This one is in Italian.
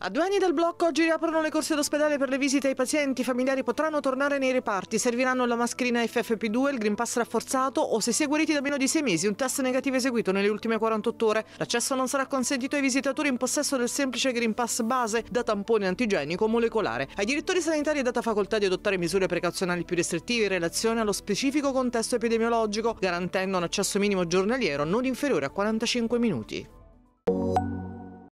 A due anni dal blocco oggi riaprono le corse d'ospedale per le visite ai pazienti, i familiari potranno tornare nei reparti, serviranno la mascherina FFP2, il Green Pass rafforzato o se si è guariti da meno di sei mesi un test negativo eseguito nelle ultime 48 ore. L'accesso non sarà consentito ai visitatori in possesso del semplice Green Pass base da tampone antigenico molecolare. Ai direttori sanitari è data facoltà di adottare misure precauzionali più restrittive in relazione allo specifico contesto epidemiologico, garantendo un accesso minimo giornaliero non inferiore a 45 minuti.